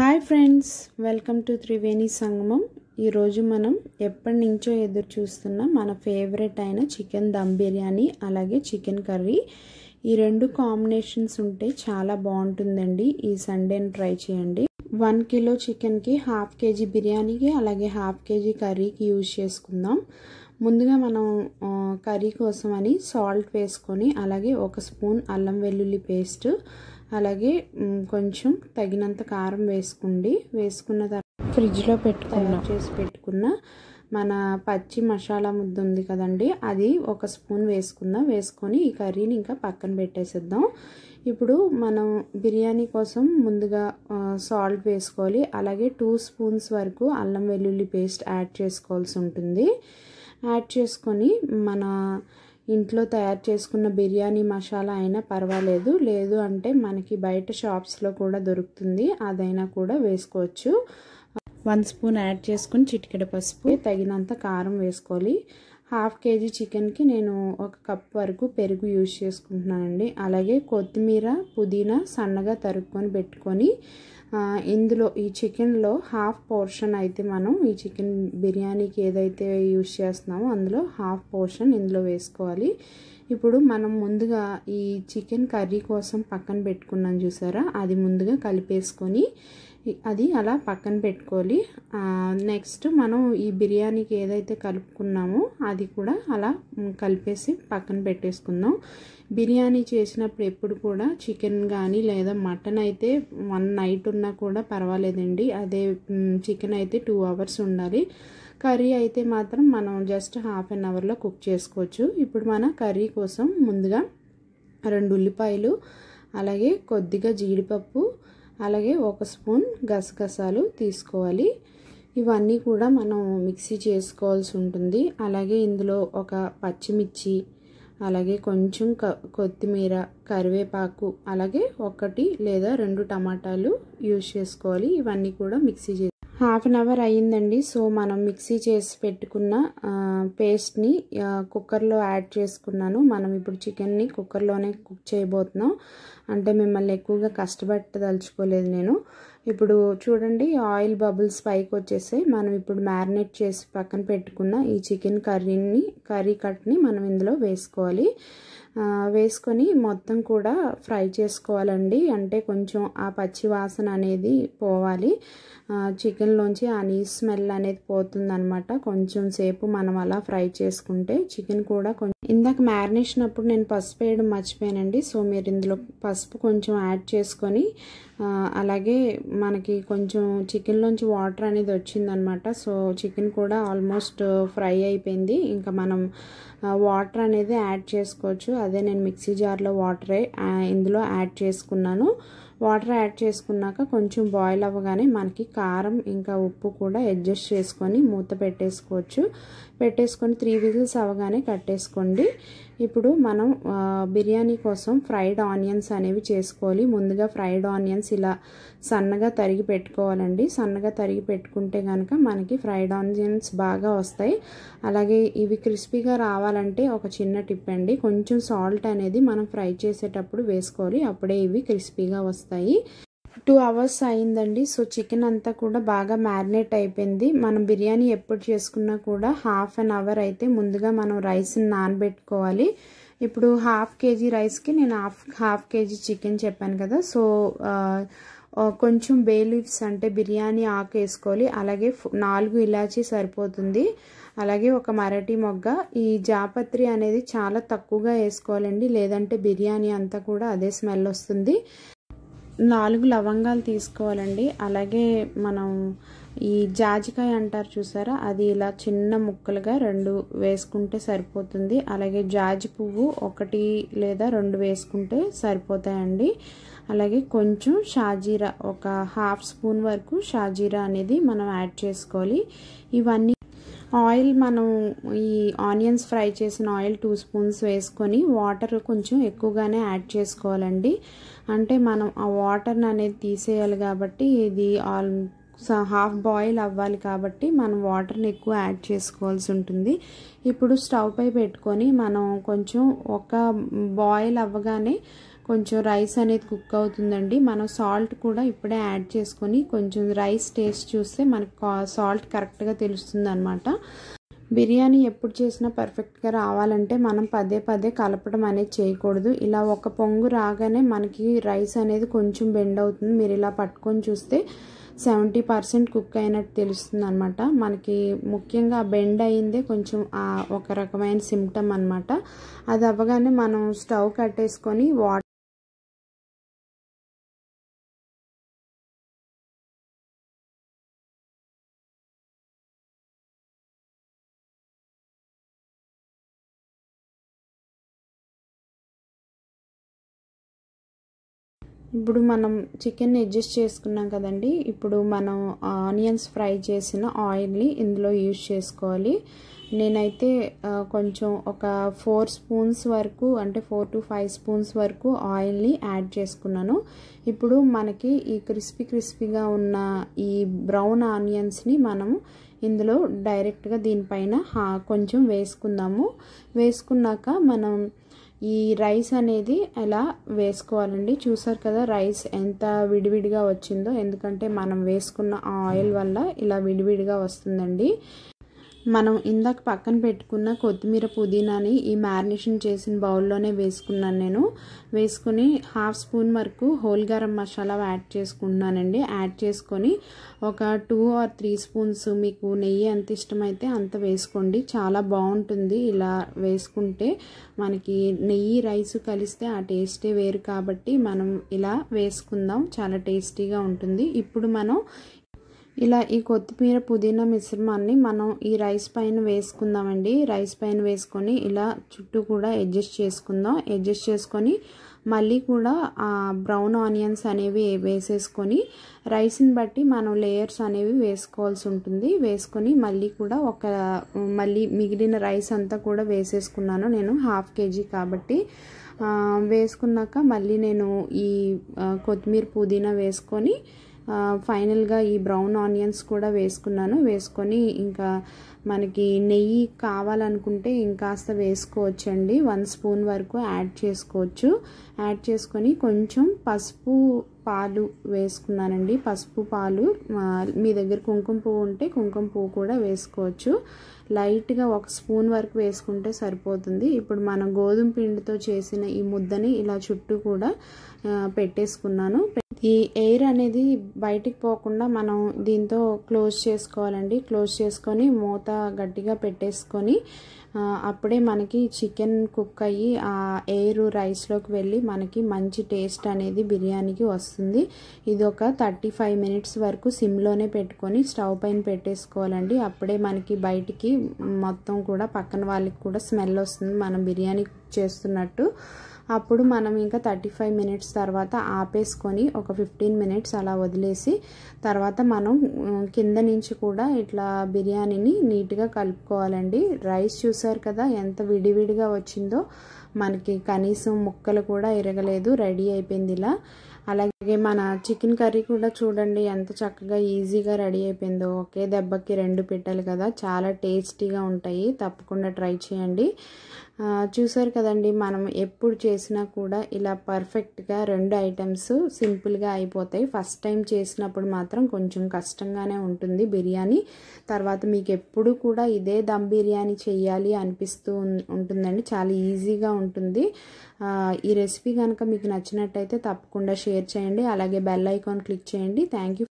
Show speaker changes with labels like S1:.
S1: hi friends welcome to Triveni Sangamam ఈరోజు మనం ఎప్పటి నుంచో ఎదురు చూస్తున్న మన ఫేవరెట్ అయిన చికెన్ దమ్ బిర్యానీ అలాగే చికెన్ కర్రీ ఈ రెండు కాంబినేషన్స్ ఉంటే చాలా బాగుంటుందండి ఈ సండేని ట్రై చేయండి వన్ కిలో చికెన్కి హాఫ్ కేజీ బిర్యానీకి అలాగే హాఫ్ కేజీ కర్రీకి యూజ్ చేసుకుందాం ముందుగా మనం కర్రీ కోసం అని సాల్ట్ వేసుకొని అలాగే ఒక స్పూన్ అల్లం వెల్లుల్లి పేస్ట్ అలాగే కొంచెం తగినంత కారం వేసుకోండి వేసుకున్న తర్వాత ఫ్రిడ్జ్లో పెట్టుకున్న చేసి పెట్టుకున్న మన పచ్చి మసాలా ముద్ద ఉంది కదండి అది ఒక స్పూన్ వేసుకుందాం వేసుకొని ఈ కర్రీని ఇంకా పక్కన పెట్టేసేద్దాం ఇప్పుడు మనం బిర్యానీ కోసం ముందుగా సాల్ట్ వేసుకోవాలి అలాగే టూ స్పూన్స్ వరకు అల్లం వెల్లుల్లి పేస్ట్ యాడ్ చేసుకోవాల్సి ఉంటుంది యాడ్ చేసుకొని మన ఇంట్లో తయారు చేసుకున్న బిర్యానీ మసాలా అయినా పర్వాలేదు లేదు అంటే మనకి బయట షాప్స్లో కూడా దొరుకుతుంది అదైనా కూడా వేసుకోవచ్చు వన్ స్పూన్ యాడ్ చేసుకుని చిటికెడ పసుపు తగినంత కారం వేసుకోవాలి హాఫ్ కేజీ చికెన్కి నేను ఒక కప్ వరకు పెరుగు యూజ్ చేసుకుంటున్నానండి అలాగే కొత్తిమీర పుదీనా సన్నగా తరుక్కొని పెట్టుకొని ఇందులో ఈ చికెన్లో హాఫ్ పోర్షన్ అయితే మనం ఈ చికెన్ బిర్యానీకి ఏదైతే యూజ్ చేస్తున్నామో అందులో హాఫ్ పోర్షన్ ఇందులో వేసుకోవాలి ఇప్పుడు మనం ముందుగా ఈ చికెన్ కర్రీ కోసం పక్కన పెట్టుకున్నాం చూసారా అది ముందుగా కలిపేసుకొని అది అలా పక్కన పెట్టుకోవాలి నెక్స్ట్ మనం ఈ బిర్యానీకి ఏదైతే కలుపుకున్నామో అది కూడా అలా కలిపేసి పక్కన పెట్టేసుకుందాం బిర్యానీ చేసినప్పుడు ఎప్పుడు కూడా చికెన్ కానీ లేదా మటన్ అయితే వన్ నైట్ ఉన్నా కూడా పర్వాలేదండి అదే చికెన్ అయితే టూ అవర్స్ ఉండాలి కర్రీ అయితే మాత్రం మనం జస్ట్ హాఫ్ అన్ అవర్లో కుక్ చేసుకోవచ్చు ఇప్పుడు మన కర్రీ కోసం ముందుగా రెండు ఉల్లిపాయలు అలాగే కొద్దిగా జీడిపప్పు అలాగే ఒక స్పూన్ గసగసాలు తీసుకోవాలి ఇవన్నీ కూడా మనం మిక్సీ చేసుకోవాల్సి ఉంటుంది అలాగే ఇందులో ఒక పచ్చిమిర్చి అలాగే కొంచెం కొత్తిమీర కరివేపాకు అలాగే ఒకటి లేదా రెండు టమాటాలు యూజ్ చేసుకోవాలి ఇవన్నీ కూడా మిక్సీ చేసుకోవాలి హాఫ్ అన్ అవర్ అయ్యిందండి సో మనం మిక్సీ చేసి పెట్టుకున్న పేస్ట్ని కుక్కర్లో యాడ్ చేసుకున్నాను మనం ఇప్పుడు చికెన్ని కుక్కర్లోనే కుక్ చేయబోతున్నాం అంటే మిమ్మల్ని ఎక్కువగా కష్టపెట్టదలుచుకోలేదు నేను ఇప్పుడు చూడండి ఆయిల్ బబుల్స్ పైకి వచ్చేసాయి మనం ఇప్పుడు మ్యారినేట్ చేసి పక్కన పెట్టుకున్న ఈ చికెన్ కర్రీని కర్రీ కట్ని మనం ఇందులో వేసుకోవాలి వేసుకొని మొత్తం కూడా ఫ్రై చేసుకోవాలండి అంటే కొంచెం ఆ పచ్చి వాసన అనేది పోవాలి చికెన్లోంచి ఆ నీ స్మెల్ అనేది పోతుందనమాట కొంచెం సేపు మనం అలా ఫ్రై చేసుకుంటే చికెన్ కూడా కొంచెం ఇందాక మ్యారినేషన్ అప్పుడు నేను పసుపు వేయడం మర్చిపోయానండి సో మీరు ఇందులో పసుపు కొంచెం యాడ్ చేసుకొని అలాగే మనకి కొంచెం చికెన్లోంచి వాటర్ అనేది వచ్చిందనమాట సో చికెన్ కూడా ఆల్మోస్ట్ ఫ్రై uh, అయిపోయింది ఇంకా మనం వాటర్ uh, అనేది యాడ్ చేసుకోవచ్చు అదే నేను మిక్సీ జార్లో వాటరే uh, ఇందులో యాడ్ చేసుకున్నాను వాటర్ యాడ్ చేసుకున్నాక కొంచెం బాయిల్ అవ్వగానే మనకి కారం ఇంకా ఉప్పు కూడా అడ్జస్ట్ చేసుకొని మూత పెట్టేసుకోవచ్చు పెట్టేసుకొని త్రీ విజిల్స్ అవగానే కట్టేసుకోండి ఇప్పుడు మనం బిర్యానీ కోసం ఫ్రైడ్ ఆనియన్స్ అనేవి చేసుకోవాలి ముందుగా ఫ్రైడ్ ఆనియన్స్ ఇలా సన్నగా తరిగి పెట్టుకోవాలండి సన్నగా తరిగి పెట్టుకుంటే కనుక మనకి ఫ్రైడ్ ఆనియన్స్ బాగా వస్తాయి అలాగే ఇవి క్రిస్పీగా రావాలంటే ఒక చిన్న టిప్ అండి కొంచెం సాల్ట్ అనేది మనం ఫ్రై చేసేటప్పుడు వేసుకోవాలి అప్పుడే ఇవి క్రిస్పీగా వస్తాయి వస్తాయి టూ అవర్స్ అయిందండి సో చికెన్ అంతా కూడా బాగా మ్యారినేట్ అయిపోయింది మనం బిర్యానీ ఎప్పుడు చేసుకున్నా కూడా హాఫ్ అన్ అవర్ అయితే ముందుగా మనం రైస్ని నానబెట్టుకోవాలి ఇప్పుడు హాఫ్ కేజీ రైస్కి నేను హాఫ్ హాఫ్ కేజీ చికెన్ చెప్పాను కదా సో కొంచెం బే లీవ్స్ అంటే బిర్యానీ ఆకు వేసుకోవాలి అలాగే నాలుగు ఇలాచీ సరిపోతుంది అలాగే ఒక మరటి మొగ్గ ఈ జాపత్రి అనేది చాలా తక్కువగా వేసుకోవాలండి లేదంటే బిర్యానీ అంతా కూడా అదే స్మెల్ వస్తుంది నాలుగు లవంగాలు తీసుకోవాలండి అలాగే మనం ఈ జాజికాయ అంటారు చూసారా అది ఇలా చిన్న ముక్కలుగా రెండు వేసుకుంటే సరిపోతుంది అలాగే జాజి పువ్వు ఒకటి లేదా రెండు వేసుకుంటే సరిపోతాయండి అలాగే కొంచెం షాజీరా ఒక హాఫ్ స్పూన్ వరకు షాజీరా అనేది మనం యాడ్ చేసుకోవాలి ఇవన్నీ ఆయిల్ మనం ఈ ఆనియన్స్ ఫ్రై చేసిన ఆయిల్ టూ స్పూన్స్ వేసుకొని వాటర్ కొంచెం ఎక్కువగానే యాడ్ చేసుకోవాలండి అంటే మనం ఆ వాటర్ని అనేది తీసేయాలి కాబట్టి ఇది ఆల్ హాఫ్ బాయిల్ అవ్వాలి కాబట్టి మనం వాటర్ని ఎక్కువ యాడ్ చేసుకోవాల్సి ఉంటుంది ఇప్పుడు స్టవ్ పై పెట్టుకొని మనం కొంచెం ఒక బాయిల్ అవ్వగానే కొంచెం రైస్ అనేది కుక్ అవుతుందండి మనం సాల్ట్ కూడా ఇప్పుడే యాడ్ చేసుకొని కొంచెం రైస్ టేస్ట్ చూస్తే మనకు సాల్ట్ కరెక్ట్గా తెలుస్తుంది అనమాట బిర్యానీ ఎప్పుడు చేసినా పర్ఫెక్ట్గా రావాలంటే మనం పదే పదే కలపడం అనేది చేయకూడదు ఇలా ఒక పొంగు రాగానే మనకి రైస్ అనేది కొంచెం బెండ్ అవుతుంది మీరు ఇలా పట్టుకొని చూస్తే సెవెంటీ పర్సెంట్ కుక్ అయినట్టు తెలుస్తుంది అనమాట మనకి ముఖ్యంగా బెండ్ అయిందే కొంచెం ఒక రకమైన సిమ్టమ్ అనమాట అది అవ్వగానే మనం స్టవ్ కట్టేసుకొని వాటర్ ఇప్పుడు మనం చికెన్ అడ్జస్ట్ చేసుకున్నాం కదండి ఇప్పుడు మనం ఆనియన్స్ ఫ్రై చేసిన ఆయిల్ని ఇందులో యూజ్ చేసుకోవాలి నేనైతే కొంచెం ఒక ఫోర్ స్పూన్స్ వరకు అంటే ఫోర్ టు ఫైవ్ స్పూన్స్ వరకు ఆయిల్ని యాడ్ చేసుకున్నాను ఇప్పుడు మనకి ఈ క్రిస్పీ క్రిస్పీగా ఉన్న ఈ బ్రౌన్ ఆనియన్స్ని మనం ఇందులో డైరెక్ట్గా దీనిపైన కొంచెం వేసుకుందాము వేసుకున్నాక మనం ఈ రైస్ అనేది ఎలా వేసుకోవాలండి చూసారు కదా రైస్ ఎంత విడివిడిగా వచ్చిందో ఎందుకంటే మనం వేసుకున్న ఆయిల్ వల్ల ఇలా విడివిడిగా వస్తుందండి మనం ఇందాక పక్కన పెట్టుకున్న కొత్తిమీర పుదీనాని ఈ మ్యారినేషన్ చేసిన బౌల్లోనే వేసుకున్నాను నేను వేసుకుని హాఫ్ స్పూన్ వరకు హోల్ గరం మసాలా యాడ్ చేసుకుంటున్నానండి యాడ్ చేసుకొని ఒక టూ ఆర్ త్రీ స్పూన్స్ మీకు నెయ్యి ఎంత ఇష్టమైతే అంత వేసుకోండి చాలా బాగుంటుంది ఇలా వేసుకుంటే మనకి నెయ్యి రైస్ కలిస్తే ఆ టేస్టే వేరు కాబట్టి మనం ఇలా వేసుకుందాం చాలా టేస్టీగా ఉంటుంది ఇప్పుడు మనం ఇలా ఈ కొత్తిమీర పుదీనా మిశ్రమాన్ని మనం ఈ రైస్ పైన వేసుకుందామండి రైస్ పైన వేసుకొని ఇలా చుట్టూ కూడా అడ్జస్ట్ చేసుకుందాం అడ్జస్ట్ చేసుకొని మళ్ళీ కూడా బ్రౌన్ ఆనియన్స్ అనేవి వేసేసుకొని రైస్ని బట్టి మనం లేయర్స్ అనేవి వేసుకోవాల్సి ఉంటుంది వేసుకొని మళ్ళీ కూడా ఒక మళ్ళీ మిగిలిన రైస్ అంతా కూడా వేసేసుకున్నాను నేను హాఫ్ కేజీ కాబట్టి వేసుకున్నాక మళ్ళీ నేను ఈ కొత్తిమీర పుదీనా వేసుకొని ఫైనల్గా ఈ బ్రౌన్ ఆనియన్స్ కూడా వేసుకున్నాను వేసుకొని ఇంకా మనకి నెయ్యి కావాలనుకుంటే ఇంకాస్త వేసుకోవచ్చండి వన్ స్పూన్ వరకు యాడ్ చేసుకోవచ్చు యాడ్ చేసుకొని కొంచెం పసుపు పాలు వేసుకున్నానండి పసుపు పాలు మీ దగ్గర కుంకుమ పువ్వు ఉంటే కుంకుమ పువ్వు కూడా వేసుకోవచ్చు లైట్గా ఒక స్పూన్ వరకు వేసుకుంటే సరిపోతుంది ఇప్పుడు మనం గోధుమ పిండితో చేసిన ఈ ముద్దని ఇలా చుట్టూ కూడా పెట్టేసుకున్నాను ఈ ఎయిర్ అనేది బయటికి పోకుండా మనం దీంతో క్లోజ్ చేసుకోవాలండి క్లోజ్ చేసుకొని మూత గట్టిగా పెట్టేసుకొని అప్పుడే మనకి చికెన్ కుక్ అయ్యి ఆ ఎయిర్ రైస్లోకి వెళ్ళి మనకి మంచి టేస్ట్ అనేది బిర్యానీకి వస్తుంది ఇది ఒక థర్టీ ఫైవ్ మినిట్స్ వరకు సిమ్లోనే పెట్టుకొని స్టవ్ పైన పెట్టేసుకోవాలండి అప్పుడే మనకి బయటికి మొత్తం కూడా పక్కన వాళ్ళకి కూడా స్మెల్ వస్తుంది మనం బిర్యానీ చేస్తున్నట్టు అప్పుడు మనం ఇంకా థర్టీ ఫైవ్ మినిట్స్ తర్వాత ఆపేసుకొని ఒక ఫిఫ్టీన్ మినిట్స్ అలా వదిలేసి తర్వాత మనం కింద నుంచి కూడా ఇట్లా బిర్యానీని నీట్గా కలుపుకోవాలండి రైస్ చూసారు కదా ఎంత విడివిడిగా వచ్చిందో మనకి కనీసం ముక్కలు కూడా ఎరగలేదు రెడీ అయిపోయింది ఇలా అలాగే మన చికెన్ కర్రీ కూడా చూడండి ఎంత చక్కగా ఈజీగా రెడీ అయిపోయిందో ఒకే దెబ్బకి రెండు పెట్టాలి కదా చాలా టేస్టీగా ఉంటాయి తప్పకుండా ట్రై చేయండి చూసారు కదండి మనం ఎప్పుడు చేసినా కూడా ఇలా పర్ఫెక్ట్గా రెండు ఐటమ్స్ సింపుల్గా అయిపోతాయి ఫస్ట్ టైం చేసినప్పుడు మాత్రం కొంచెం కష్టంగానే ఉంటుంది బిర్యానీ తర్వాత మీకు ఎప్పుడు కూడా ఇదే దమ్ బిర్యానీ చేయాలి అనిపిస్తూ ఉంటుందండి చాలా ఈజీగా ఉంటుంది ఈ రెసిపీ కనుక మీకు నచ్చినట్టయితే తప్పకుండా షేర్ చేయండి అలాగే బెల్ ఐకాన్ క్లిక్ చేయండి థ్యాంక్